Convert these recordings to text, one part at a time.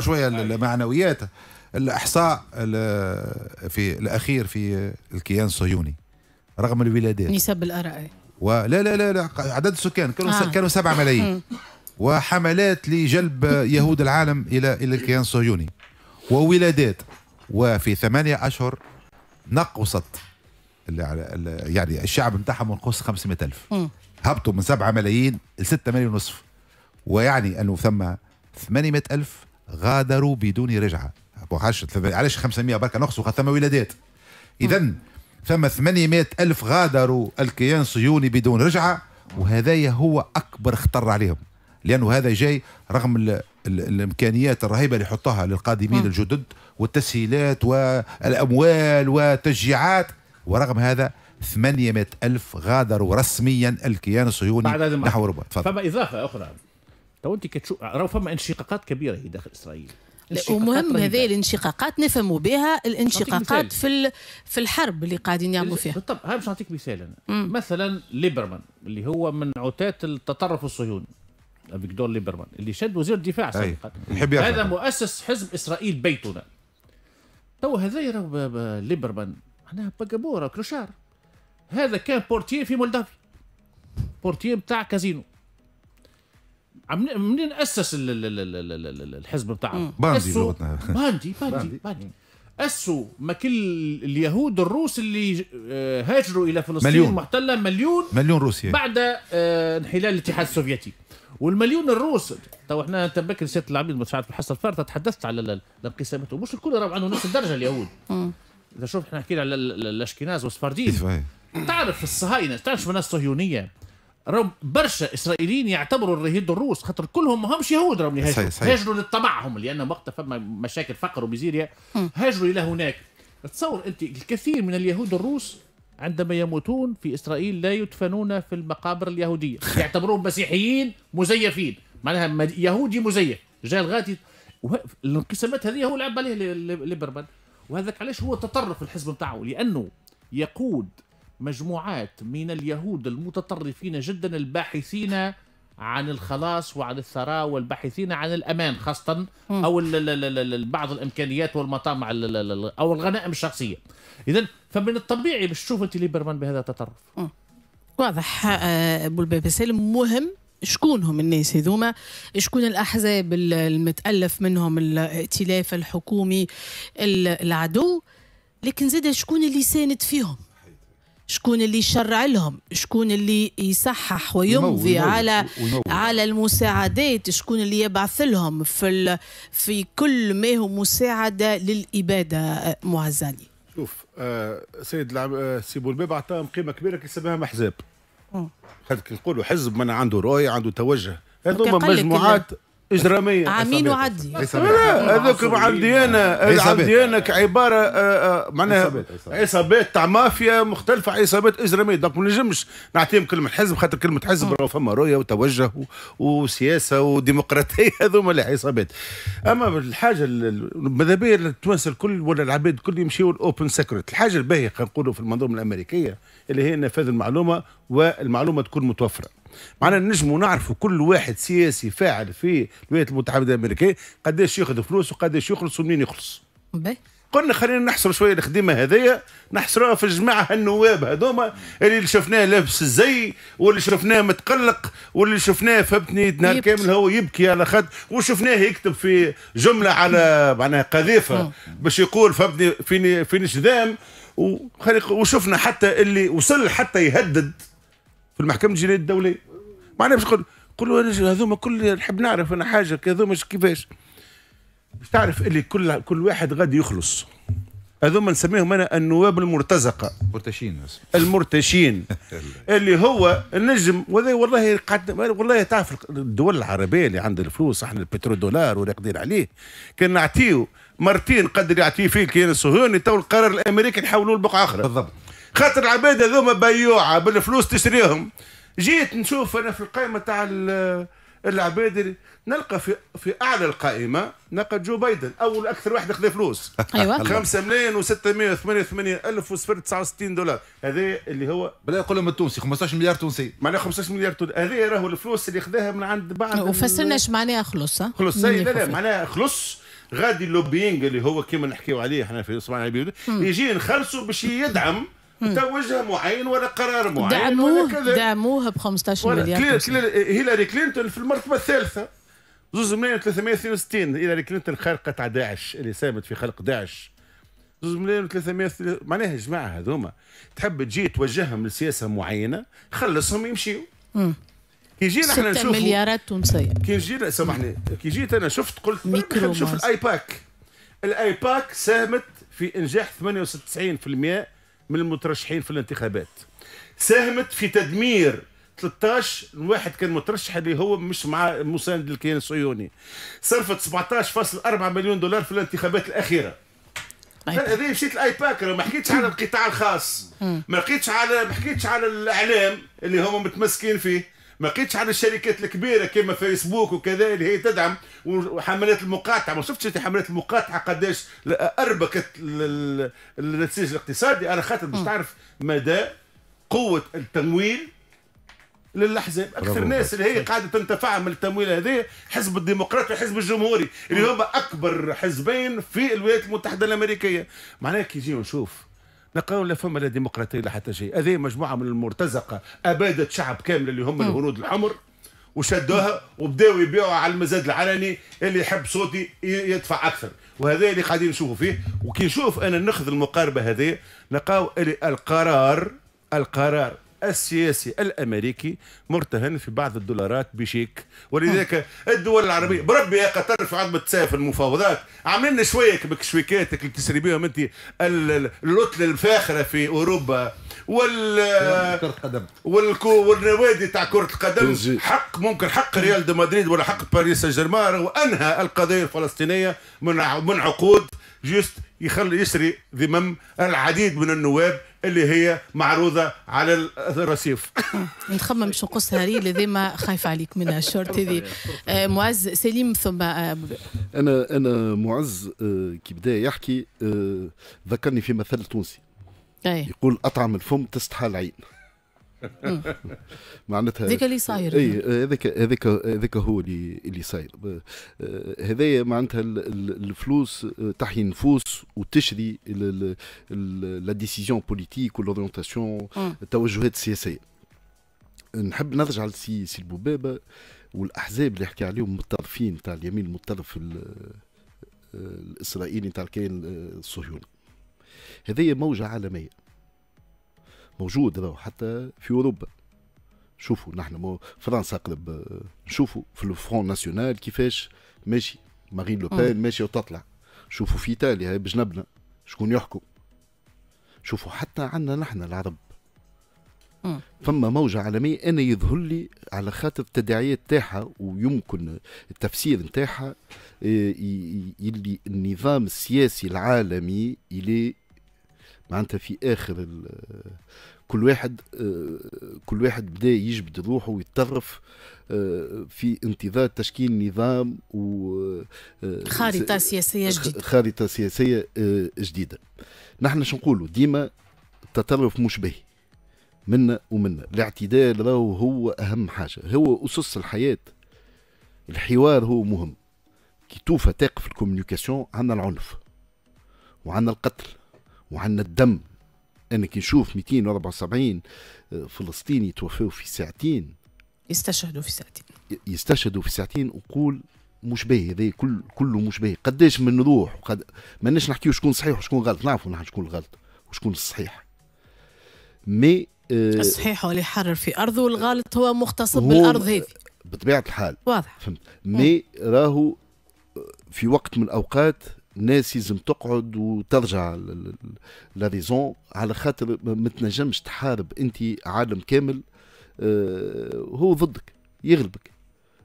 شويه طيب. المعنويات الاحصاء في الاخير في الكيان الصهيوني رغم الولادات نسب الاراء ولا لا لا لا عدد السكان كانوا آه. كانوا 7 ملايين وحملات لجلب يهود العالم الى الى الكيان الصهيوني وولادات وفي ثمانية اشهر نقصت يعني الشعب نتاعهم نقص 500000 هبطوا من 7 ملايين ل 6 ملايين ونصف ويعني انه ثم 800000 غادروا بدون رجعه وحش علاش 500 بركه نقصوا ثم ولادات اذا ثم 800 الف غادروا الكيان الصهيوني بدون رجعه وهذايا هو اكبر خطر عليهم لانه هذا جاي رغم الـ الـ الامكانيات الرهيبه اللي حطها للقادمين م. نعم. الجدد والتسهيلات والاموال والتشجيعات ورغم هذا 800 ألف غادروا رسميا الكيان الصهيوني بعد نحو أوروبا فما إضافة أخرى تو انت كتشوف راه فما انشقاقات كبيره هي داخل اسرائيل ومهم هذه الانشقاقات نفهموا بها الانشقاقات في في الحرب اللي قاعدين يعملوا فيها بالطبع هاي باش نعطيك مثال انا مثلا ليبرمان اللي هو من عتاة التطرف الصهيوني افيكدور ليبرمان اللي شد وزير الدفاع سابقا هذا مؤسس حزب اسرائيل بيتنا تو هذا راه ليبرمان معناها باكابورا كروشار هذا كان بورتير في مولدافيا بورتير بتاع كازينو منين اسس الحزب بتاعه باندي لغتنا باندي باندي باندي اسوا ما كل اليهود الروس اللي آه، هاجروا الى فلسطين المحتله مليون مليون روسي بعد آه، انحلال الاتحاد السوفيتي والمليون الروس تو احنا انت سياده العميد في الحصه الفارطه تحدثت على الانقسامات ومش الكل راهو عنده نفس الدرجه اليهود اذا شوف احنا حكينا على الاشكناز والسفاردين تعرف الصهاينه تعرف الناس الصهيونيه برشا اسرائيليين يعتبروا الرهيد الروس خاطر كلهم ماهمش يهود راهم يهاجروا هاجروا للطمعهم لان وقتها فما مشاكل فقر وميزيريا هاجروا الى هناك تصور انت الكثير من اليهود الروس عندما يموتون في اسرائيل لا يدفنون في المقابر اليهوديه يعتبرون مسيحيين مزيفين معناها يهودي مزيف جاء الغادي الانقسامات هذه هو لعب عليه ليبرمان وهذاك علاش هو تطرف الحزب نتاعو لانه يقود مجموعات من اليهود المتطرفين جدا الباحثين عن الخلاص وعن الثراء والباحثين عن الامان خاصه او بعض الامكانيات والمطامع او الغنائم الشخصيه اذا فمن الطبيعي باش تشوف انت ليبرمان بهذا التطرف واضح آه، ابو الباب سالم مهم شكون هم الناس هذوما شكون الاحزاب المتالف منهم الائتلاف الحكومي العدو لكن زاد شكون اللي ساند فيهم شكون اللي يشرع لهم شكون اللي يصحح ويمضي على على المساعدات شكون اللي يبعث لهم في في كل ما هو مساعده للاباده معزاني شوف آه سيد العب آه سي بولباب عطاهم قيمه كبيره كي سماهم احزاب خاطر كي نقولوا حزب من عنده رؤيه عنده توجه هذوما مجموعات اجراميه عامين وعدي هذوك عندي انا عندي انا كعباره آه، آه، معناها عصابات تاع مافيا مختلفه عصابات اجراميه دونك ما نجمش نعطيهم كلمه حزب خاطر كلمه حزب آه. راهو فما رؤيه وتوجه وسياسه وديمقراطيه هذوما العصابات اما الحاجه ماذا بيا التوانسه الكل ولا العباد الكل يمشيوا الاوبن سيكريت الحاجه الباهيه خلينا نقولوا في المنظومه الامريكيه اللي هي نفاذ المعلومه والمعلومه تكون متوفره معنا نجموا نعرفوا كل واحد سياسي فاعل في الولايات المتحده الامريكيه قداش ياخذ فلوس وقداش يخلص ومنين يخلص. باهي. قلنا خلينا نحصر شويه الخدمه هذيا نحصروها في الجماعه النواب هذوما اللي شفناه لابس الزي واللي شفناه متقلق واللي شفناه فهمتني نهار كامل هو يبكي على خد وشفناه يكتب في جمله على معناها قذيفه باش يقول فهمتني فيني فينيش دام وشفنا حتى اللي وصل حتى يهدد في المحكمه الجنائيه الدوليه معناها باش نقول قول له هذوما كل نحب نعرف انا حاجه هذوما كيفاش باش تعرف اللي كل كل واحد غادي يخلص هذوما نسميهم انا النواب المرتزقه المرتشين المرتشين اللي هو النجم وذي والله قعد والله تعرف الدول العربيه اللي عندها الفلوس احنا البترول دولار ولا قادرين عليه كان نعطيه مرتين قدر يعطيه فيه الكيان الصهيوني تو القرار الامريكي نحولوه لبقعه اخرى بالضبط خاطر العباد هذوما بيوعه بالفلوس تشريهم جيت نشوف انا في القائمه تاع العباد نلقى في في اعلى القائمه نلقى جو بايدن اول اكثر واحد خذا فلوس ايوه 5 ملايين و688 الف و 69 دولار هذا اللي هو بلا يقول لهم التونسي 15 مليار تونسي معناها 15 مليار تونسي هذه راهو الفلوس اللي خذاها من عند بعض وفسرنا اش معناها خلص خلص إيه، لا لا معناها خلص غادي اللوبينج اللي هو كيما نحكيو عليه احنا في صباح يجي نخلصوا باش يدعم توجه معين ولا قرار معين دعموه دعموه ب 15 مليار هيلاري كلينتون في المرتبه الثالثه زوز ملايين 362 هيلاري كلينتون خارقه تاع داعش اللي ساهمت في خلق داعش زوز ملايين و300 معناها الجماعه هذوما تحب تجي توجههم لسياسه معينه خلصهم يمشيوا كي جينا احنا نشوف مليارات تونسيه كي جينا سامحني كي جيت انا شفت قلت نشوف الايباك الايباك ساهمت في انجاح 98% من المترشحين في الانتخابات ساهمت في تدمير 13 واحد كان مترشح اللي هو مش مع مساند للكيان الصهيوني صرفت 17.4 مليون دولار في الانتخابات الاخيره طيب. هذه مشيت الايباك ما حكيتش على القطاع الخاص ما حكيتش على ما حكيتش على الاعلام اللي هما متمسكين فيه ما لقيتش على الشركات الكبيره كما فيسبوك وكذا اللي هي تدعم وحملات المقاطعه ما شفتش حملات المقاطعه قداش اربكت النسيج الاقتصادي على خاطر باش تعرف مدى قوه التمويل للاحزاب اكثر ناس اللي هي قاعده تنتفع من التمويل هذا حزب الديمقراطي والحزب الجمهوري اللي هما اكبر حزبين في الولايات المتحده الامريكيه معناها كي يجي نشوف نلقاو لا فما لا ديمقراطيه لا حتى شيء هذه مجموعه من المرتزقه ابادت شعب كامل اللي هم الهنود الحمر وشدوها وبداوا يبيعوا على المزاد العلني اللي يحب صوتي يدفع اكثر وهذا اللي قاعدين نشوفوا فيه وكي نشوف انا ناخذ المقاربه هذه نلقاو القرار القرار السياسي الامريكي مرتهن في بعض الدولارات بشيك ولذلك الدول العربيه بربي يا قطر في عظمه تسافر المفاوضات عملنا شويه بك شويكاتك اللي تسري بهم انت الرتله الفاخره في اوروبا وال والكو والنوادي تاع كرة القدم حق ممكن حق ريال دو مدريد ولا حق باريس سان جيرمان وانهى القضية الفلسطينية من من عقود جست يخلي يسري ذمم العديد من النواب اللي هي معروضه على الرصيف نخمم شو قص هاري لذي ما خايف عليك منها الشورت هذه آه، معز سليم ثم آه، انا انا معز آه، كي بدا يحكي ذكرني في مثل تونسي إيه. يقول اطعم الفم تستحى العين إيه. معناتها هذاك اللي صاير اي هذاك هذاك هذاك هو اللي اللي صاير آه، هذايا معناتها الفلوس آه، تحيي النفوس وتشري لا ديسيزيون بوليتيك ولورينتاسيون التوجهات السياسيه نحب نرجع لسي سي البوبابه والاحزاب اللي حكي عليهم المتطرفين تاع اليمين المتطرف آه، الاسرائيلي تاع الكيان الصهيوني هذه موجه عالميه موجود حتى في اوروبا شوفوا نحن مو فرنسا اقرب نشوفوا في الفرون ناسيونال كيفاش ماشي مارين لوبين آه. ماشي وتطلع شوفوا في ايطاليا بجنبنا شكون يحكم شوفوا حتى عندنا نحن العرب آه. فما موجة عالمية أنا يظهر لي على خاطر التداعيات تاعها ويمكن التفسير نتاعها اللي آه، النظام السياسي العالمي اللي معناتها في اخر كل واحد آه، كل واحد بدا يجبد روحه ويتطرف آه، في انتظار تشكيل نظام و آه، خارطه سياسيه جديده خارطه سياسيه جديده نحن شو نقولوا ديما التطرف مش باهي منا ومنا الاعتدال راهو هو اهم حاجه هو اسس الحياه الحوار هو مهم كي توفى تقف الكوميونيكاسيون عندنا العنف وعندنا القتل وعندنا الدم انك نشوف 274 آه، فلسطيني توفوا في ساعتين يستشهدوا في ساعتين يستشهدوا في ساعتين وقول مش باهي هذا كل كله مش باهي قداش من نروح وقد ماناش نحكيو شكون صحيح وشكون غلط نعرفوا نحن شكون الغلط وشكون الصحيح مي آه الصحيح هو اللي يحرر في ارضه والغلط هو مغتصب بالارض هذه بطبيعه الحال واضح فهمت مي راهو آه، في وقت من الاوقات الناس لازم تقعد وترجع لا ريزون على خاطر ما تنجمش تحارب انت عالم كامل آه، هو ضدك يغلبك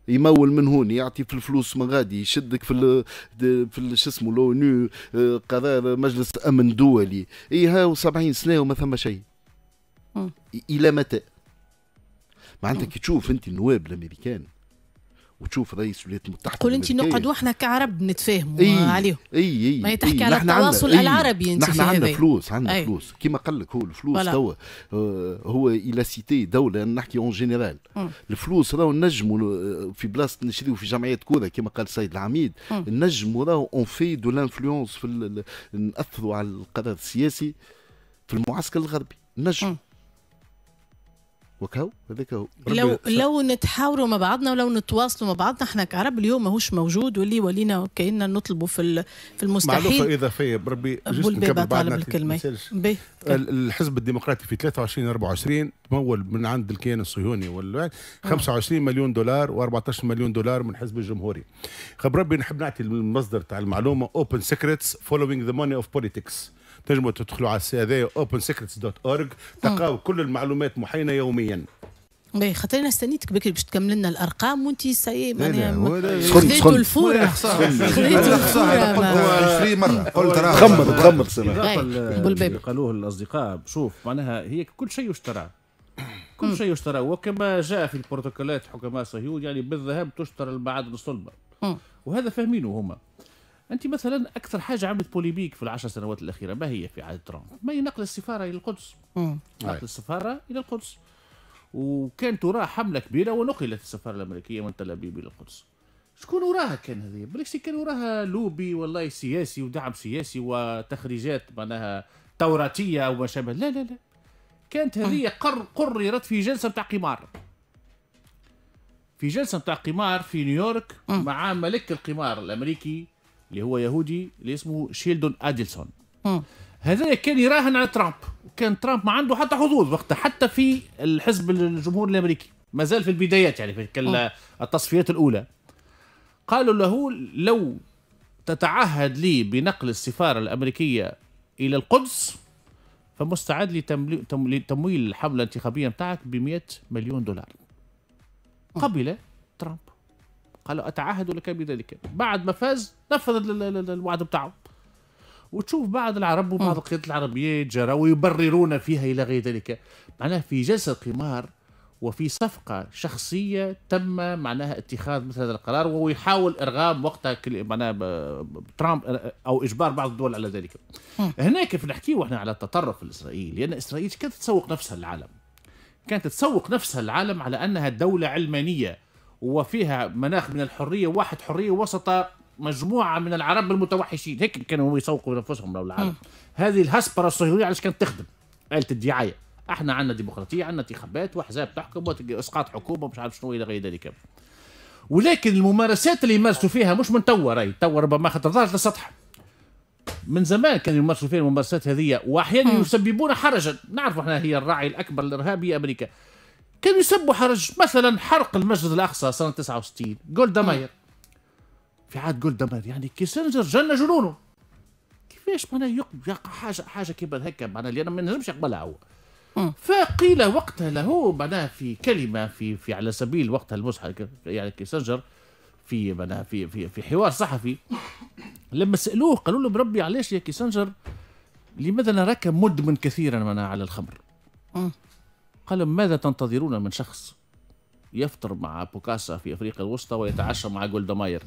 يمول من هون يعطي في الفلوس من غادي يشدك في في شو اسمه لونو آه، قرار مجلس امن دولي اي ها 70 سنه وما ثم شيء الى متى معناتها كي تشوف انت النواب الامريكان وتشوف رئيس الولايات المتحده قول انت نقعدوا احنا كعرب نتفاهموا إيه عليهم اي اي ما تحكي على التواصل إيه العربي انت نحن عندنا فلوس عندنا فلوس كما قال لك هو الفلوس توا آه، هو الى سيتي دوله نحكي اون جينيرال الفلوس راهو نجموا آه، في بلاصه نشريو في جمعيات كوره كما قال السيد العميد نجموا راهو اون في دو لانفلونس في ناثروا على القرار السياسي في المعسكر الغربي نجم م. وكو هذاك هو لو لو نتحاوروا مع بعضنا ولو نتواصلوا مع بعضنا احنا كعرب اليوم ماهوش موجود واللي ولينا كاننا نطلبوا في في المستحيل معلومه اضافيه بربي بالبيبه طالب الكلمه الحزب الديمقراطي في 23 24 تمول من عند الكيان الصهيوني 25 آه. مليون دولار و14 مليون دولار من حزب الجمهوري خبر ربي نحب نعطي المصدر تاع المعلومه اوبن سيكريتس فولوينغ ذا ماني اوف بوليتكس تنجموا تدخلوا على السي هذايا opensecrets.org تلقاو كل المعلومات محينه يوميا باهي خاطر انا استنيتك بكري باش تكمل لنا الارقام وانت سي معناها خذيتوا الفوره خذيتوا الفوره 20 مره قلت راه تغمض تغمض قالوه الاصدقاء شوف معناها هي كل شيء يشترى كل شيء يشترى وكما جاء في البروتوكولات حكماء صهيون يعني بالذهب تشترى المعادن الصلبه وهذا فاهمينه هما انت مثلا اكثر حاجه عملت بوليميك في العشر سنوات الاخيره ما هي في عهد ترامب؟ ما هي نقل السفاره الى القدس. مم. نقل السفاره الى القدس. وكان وراها حمله كبيره ونقلت السفاره الامريكيه من تل ابيب الى القدس. شكون وراها كان هذه؟ بالعكس كان وراها لوبي والله سياسي ودعم سياسي وتخريجات معناها توراتيه وما شابه، لا لا لا. كانت هذه قر قررت في جلسه تاع قمار. في جلسه تاع قمار في نيويورك مع ملك القمار الامريكي اللي هو يهودي اللي اسمه شيلدون اديلسون هذا كان يراهن على ترامب وكان ترامب ما عنده حتى حظوظ وقتها حتى في الحزب الجمهور الامريكي ما زال في البدايات يعني في التصفيات الاولى قالوا له لو تتعهد لي بنقل السفاره الامريكيه الى القدس فمستعد لتمويل الحمله الانتخابيه بتاعك ب 100 مليون دولار قبل قال اتعهد لك بذلك بعد ما فاز نفذ الوعد بتاعه وتشوف بعض العرب وبعض القيادات العربيه يتجروا ويبررون فيها الى غير ذلك معناها في جلسه قمار وفي صفقة شخصية تم معناها اتخاذ مثل هذا القرار وهو يحاول إرغام وقتها معناها ترامب آه، آه، أو إجبار بعض الدول على ذلك هناك كيف نحكي وإحنا على التطرف الإسرائيلي لأن إسرائيل كانت تسوق نفسها للعالم كانت تسوق نفسها للعالم على أنها دولة علمانية وفيها مناخ من الحريه واحد حريه وسط مجموعه من العرب المتوحشين هيك كانوا هم يسوقوا نفسهم لو العرب هذه الهسبره الصهيونيه علاش كانت تخدم قالت الدعايه احنا عندنا ديمقراطيه عندنا انتخابات واحزاب تحكم واسقاط حكومه مش عارف شنو الى غير ذلك ولكن الممارسات اللي يمارسوا فيها مش من توا راهي توا ربما خاطر ظهرت للسطح من زمان كانوا يمارسوا فيها الممارسات هذه واحيانا يسببون حرجا نعرف احنا هي الراعي الاكبر الارهابي امريكا كانوا يسبوا حرج مثلا حرق المسجد الاقصى سنه 69 جولدا ماير في عهد جولدا ماير يعني كيسنجر جن جنونه كيفاش معناها يقع حاجه حاجه كيما هكا معناها اللي انا ما نجمش يقبلها هو فقيل وقتها له معناها في كلمه في في على سبيل وقتها المزح يعني كيسنجر في معناها في في في حوار صحفي لما سالوه قالوا له بربي علاش يا كيسنجر لماذا نراك مدمن كثيرا معناها على الخمر قال ماذا تنتظرون من شخص يفطر مع بوكاسا في أفريقيا الوسطى ويتعشى مع جولدا ماير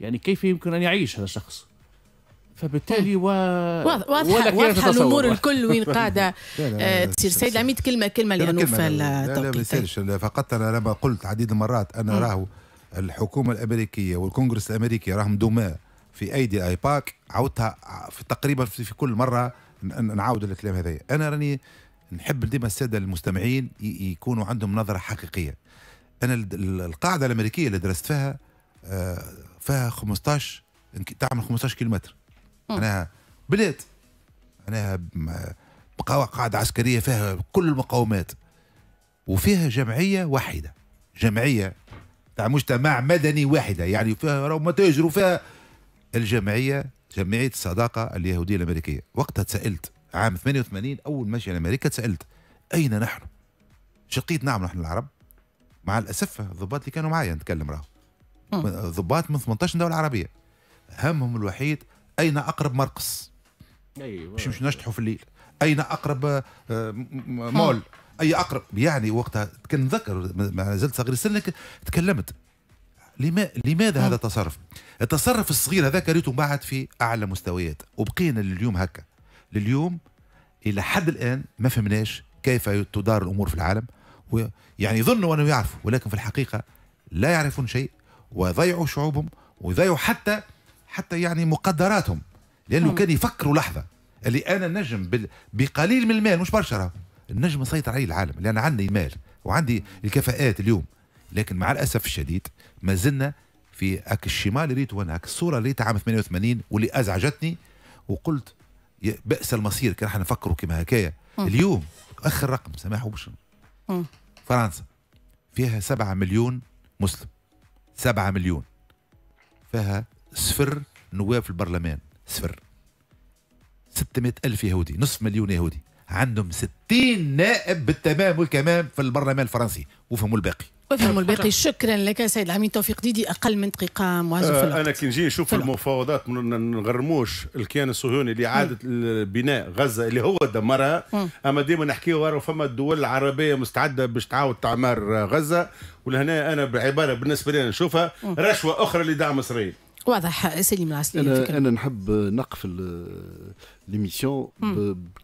يعني كيف يمكن أن يعيش هذا الشخص فبالتالي و... واضحه واضحه الامور الكل وين قاعده تصير سيد عميد كلمه كلمه لانه فالتوقيت لا لا فقط انا لما قلت عديد المرات انا راهو الحكومه الامريكيه والكونغرس الامريكي راهم دوما في ايدي ايباك عاودتها في تقريبا في كل مره نعاود الكلام هذايا انا راني نحب ديما الساده المستمعين يكونوا عندهم نظره حقيقيه انا القاعده الامريكيه اللي درست فيها آه، فيها 15 تعمل 15 كيلومتر معناها بلاد معناها قاعده عسكريه فيها كل المقاومات وفيها جمعيه واحده جمعيه تاع مجتمع مدني واحده يعني فيها راهو متاجر وفيها الجمعيه جمعيه الصداقه اليهوديه الامريكيه وقتها تسالت عام 88 اول ما جينا امريكا تسالت اين نحن؟ شقيت نعم نحن العرب مع الاسف الضباط اللي كانوا معايا نتكلم راه ضباط من 18 دوله عربيه همهم الوحيد اين اقرب مرقص؟ ايوه باش مش نشطحوا في الليل اين اقرب آه، مول؟ اي اقرب يعني وقتها نذكر ما زلت صغير السن تكلمت لماذا هذا التصرف؟ التصرف الصغير هذاك ريته بعد في اعلى مستويات وبقينا لليوم هكا لليوم الى حد الان ما فهمناش كيف تدار الامور في العالم ويعني يظنوا انه يعرفوا ولكن في الحقيقه لا يعرفون شيء ويضيعوا شعوبهم ويضيعوا حتى حتى يعني مقدراتهم لانه كان يفكروا لحظه اللي انا نجم بقليل من المال مش برشا نجم نسيطر عليه العالم لان عندي مال وعندي الكفاءات اليوم لكن مع الاسف الشديد ما زلنا في اك الشمال اللي ريت وانا الصوره اللي تاع عام 88 واللي ازعجتني وقلت بأس المصير كان احنا نفكروا كما هكايا اليوم اخر رقم سامحوا باش فرنسا فيها سبعة مليون مسلم سبعة مليون فيها صفر نواب في البرلمان صفر 600 ألف يهودي نصف مليون يهودي عندهم 60 نائب بالتمام والكمام في البرلمان الفرنسي وفهموا الباقي وافهموا الباقي شكرا لك سيد العميد توفيق ديدي اقل من دقيقه معزوف آه انا كي نجي نشوف المفاوضات ما نغرموش الكيان الصهيوني لاعاده بناء غزه اللي هو دمرها اما ديما نحكيو فما الدول العربيه مستعده باش تعاود تعمار غزه ولهنا انا بعباره بالنسبه لي نشوفها رشوه اخرى لدعم اسرائيل واضح سليم العسلي انا انا نحب نقفل ليميسيون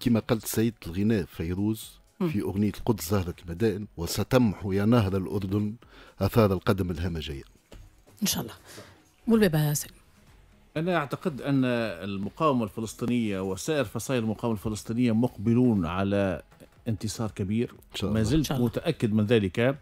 كما قالت سيد الغناء فيروز في أغنية القدس زهرة المدائن وستمحو يا نهر الأردن أثار القدم الهمجية إن شاء الله والبابا سليم أنا أعتقد أن المقاومة الفلسطينية وسائر فصائل المقاومة الفلسطينية مقبلون على انتصار كبير إن شاء الله. ما زلت إن شاء الله. متأكد من ذلك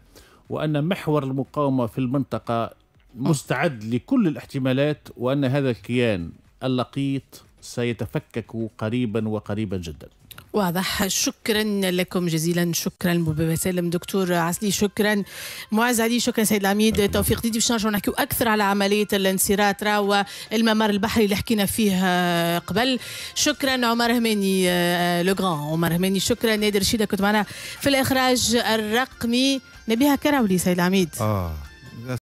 وأن محور المقاومة في المنطقة مستعد لكل الاحتمالات وأن هذا الكيان اللقيط سيتفكك قريبا وقريبا جدا واضح شكرا لكم جزيلا شكرا سالم دكتور عسلي شكرا معز علي شكرا سيد العميد توفيق ديدي باش نرجعوا نحكيو اكثر على عمليه الانصراط راهو الممر البحري اللي حكينا فيه قبل شكرا عمر هماني آه، لو عمر هماني شكرا نادر شيده كنت معنا في الاخراج الرقمي نبيها كراولي سيد العميد آه.